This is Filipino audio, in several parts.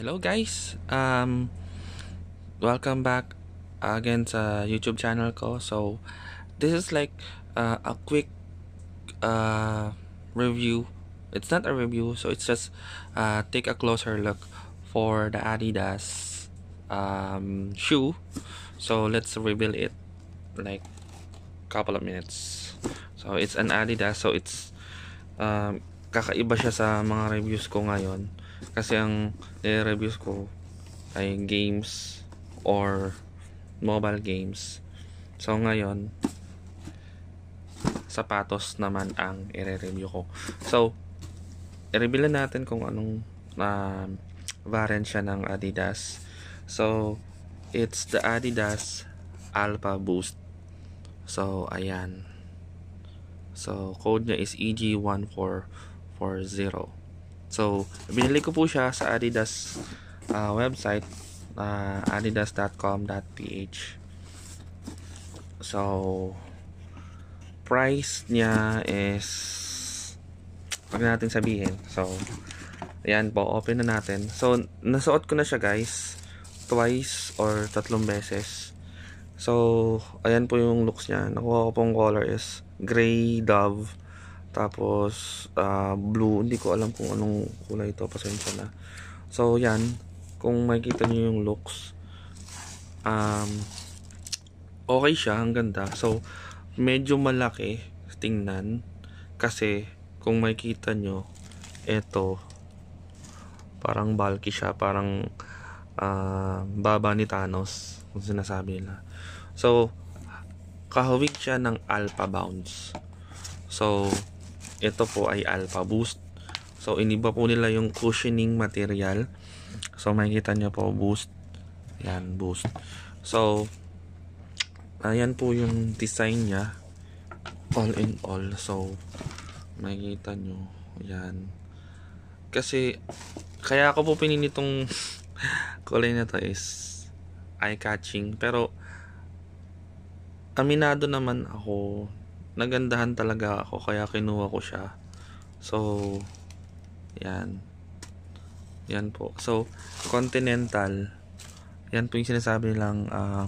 Hello guys! Um, welcome back again sa YouTube channel ko. So, this is like uh, a quick uh, review. It's not a review, so it's just uh, take a closer look for the Adidas um, shoe. So, let's reveal it like couple of minutes. So, it's an Adidas. So, it's um, kakaiba siya sa mga reviews ko ngayon kasi ang nire-reviews ko ay games or mobile games so ngayon sapatos naman ang i-review ko so i-review natin kung anong uh, variant siya ng Adidas so it's the Adidas Alpha Boost so ayan so code niya is EG1440 So, binili ko po siya sa Adidas uh, website uh, adidas.com.ph So, price niya is pag natin sabihin. So, ayan po, open na natin. So, nasuot ko na siya guys twice or tatlong beses. So, ayan po yung looks niya. Nakuha ko pong color is gray dove tapos, uh, blue. Hindi ko alam kung anong kulay ito. Pasensya na. So, yan. Kung makikita nyo yung looks, um, okay siya. Ang ganda. So, medyo malaki tingnan. Kasi, kung makikita nyo, ito parang bulky siya. Parang, uh, baba ni Thanos. Kung sinasabi nila. So, kahawig siya ng alpha bounce. So, ito po ay Alpha Boost so iniba po nila yung cushioning material so makikita nyo po boost yan boost so ayan po yung design nya all in all so makikita nyo yan kasi kaya ako po pininitong kulay na to is eye catching pero aminado naman ako nagandahan talaga ako kaya kinuha ko siya so yan yan po so continental yan po yung sinasabi nilang uh,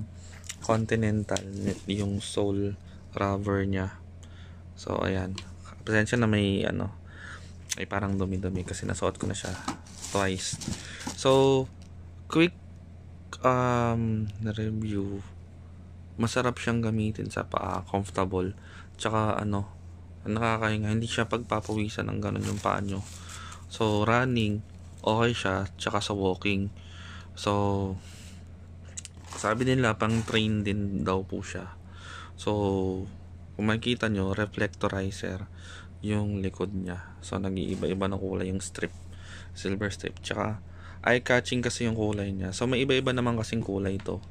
continental yung sole rubber niya so ayan presensya na may ano ay parang dumi-dumi kasi nasuot ko na siya twice so quick um, review masarap siyang gamitin sa paa, comfortable. Tsaka ano, nakakahinga, hindi siya pagpapawisan ng ganun yung paa nyo. So, running, okay siya, tsaka sa walking. So, sabi nila, pang train din daw po siya. So, kung makikita nyo, reflectorizer yung likod niya. So, nag-iiba-iba na kulay yung strip. Silver strip. Tsaka, eye-catching kasi yung kulay niya. So, may iba-iba naman kasing kulay ito.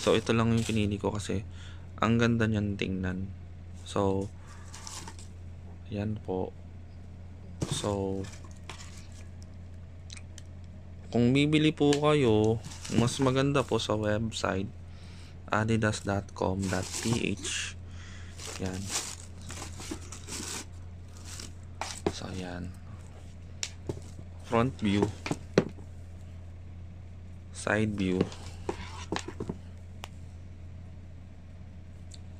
So, ito lang yung pinili ko kasi ang ganda niyan tingnan. So, yan po. So, kung bibili po kayo, mas maganda po sa website adidas.com.ph Yan. So, yan. Front view side view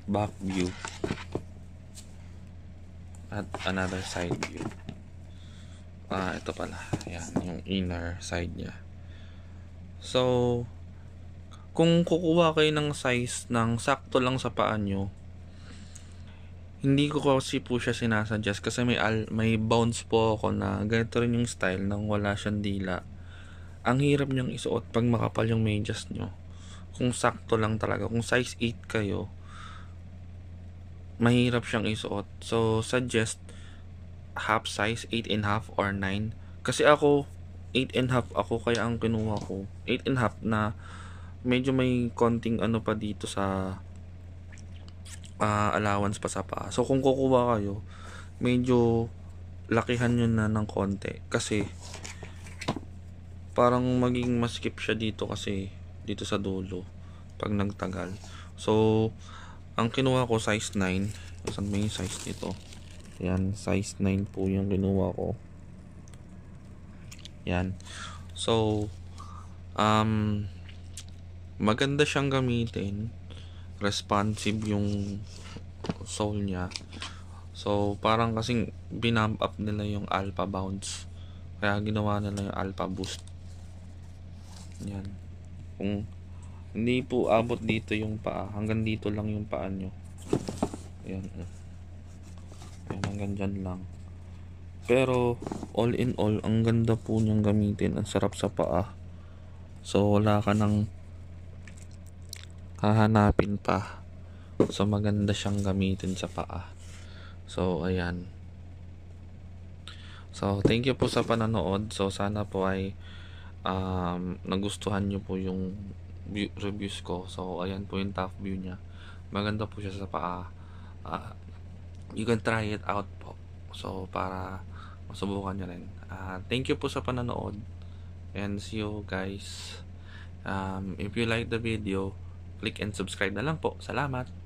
back view at another side view ah ito pala yan yung inner side niya so kung kukuha kayo ng size ng sakto lang sa paa nyo hindi ko kasi po siya sinasuggest kasi may al may bounce po ako na ganito rin yung style nang wala siyang dila ang hirap niyang isuot pag makapal yung medyas nyo. Kung sakto lang talaga. Kung size 8 kayo, mahirap siyang isuot. So, suggest half size, 8 and half or 9. Kasi ako, 8 and half ako kaya ang kinuha ko. 8 and half na medyo may konting ano pa dito sa uh, allowance pa sa paa. So, kung kukuha kayo, medyo lakihan nyo na ng konti. Kasi, parang maging maskip siya dito kasi dito sa dulo pag nagtagal so ang kinuha ko size 9 saan ba yung size nito yan size 9 po yung kinuha ko yan so um maganda siyang gamitin responsive yung soul niya so parang kasing binump up nila yung alpha bounce kaya ginawa nila yung alpha boost yan. Kung hindi po abot dito yung paa, hanggang dito lang yung paa nyo. Yan. Oh. Yan, hanggang dyan lang. Pero, all in all, ang ganda po niyang gamitin. Ang sarap sa paa. So, wala ka nang hahanapin pa. So, maganda siyang gamitin sa paa. So, ayan. So, thank you po sa panonood. So, sana po ay um, nagustuhan nyo po yung reviews ko. So, ayan po yung top view niya. Maganda po siya sa paa. Uh, you can try it out po. So, para masubukan nyo rin. Uh, thank you po sa pananood. And see you guys. Um, if you like the video, click and subscribe na lang po. Salamat!